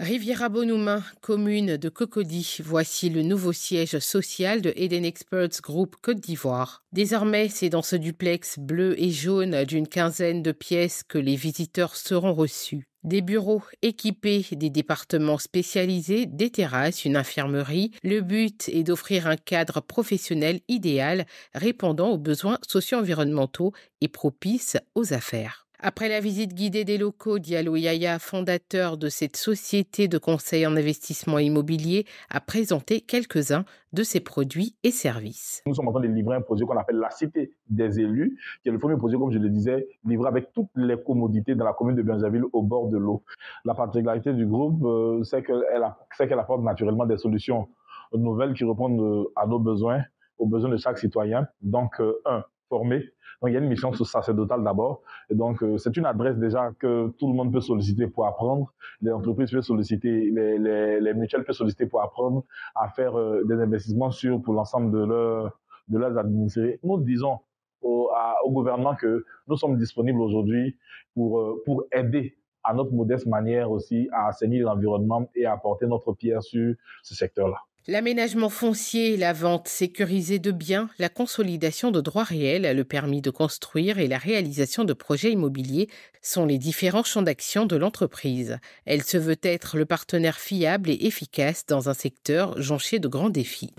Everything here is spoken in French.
Riviera Bonouma, commune de Cocody, voici le nouveau siège social de Eden Experts Group Côte d'Ivoire. Désormais, c'est dans ce duplex bleu et jaune d'une quinzaine de pièces que les visiteurs seront reçus. Des bureaux équipés, des départements spécialisés, des terrasses, une infirmerie. Le but est d'offrir un cadre professionnel idéal, répondant aux besoins socio-environnementaux et propice aux affaires. Après la visite guidée des locaux, Diallo Yaya, fondateur de cette société de conseil en investissement immobilier, a présenté quelques-uns de ses produits et services. Nous sommes en train de livrer un projet qu'on appelle la Cité des élus, qui est le premier projet, comme je le disais, livré avec toutes les commodités dans la commune de Benjaville au bord de l'eau. La particularité du groupe, euh, c'est qu'elle apporte naturellement des solutions nouvelles qui répondent euh, à nos besoins, aux besoins de chaque citoyen. Donc, euh, un, donc, il y a une mission mhm. sacerdotale d'abord. Et donc, euh, c'est une adresse déjà que tout le monde peut solliciter pour apprendre. Les entreprises peuvent solliciter, les, les, mutuelles peuvent solliciter pour apprendre à faire euh, des investissements sur pour l'ensemble de leur, de leurs administrés. Nous disons au, gouvernement que nous sommes disponibles aujourd'hui pour, euh, pour aider à notre modeste manière aussi à assainir l'environnement et à apporter notre pierre sur ce secteur-là. L'aménagement foncier, la vente sécurisée de biens, la consolidation de droits réels, le permis de construire et la réalisation de projets immobiliers sont les différents champs d'action de l'entreprise. Elle se veut être le partenaire fiable et efficace dans un secteur jonché de grands défis.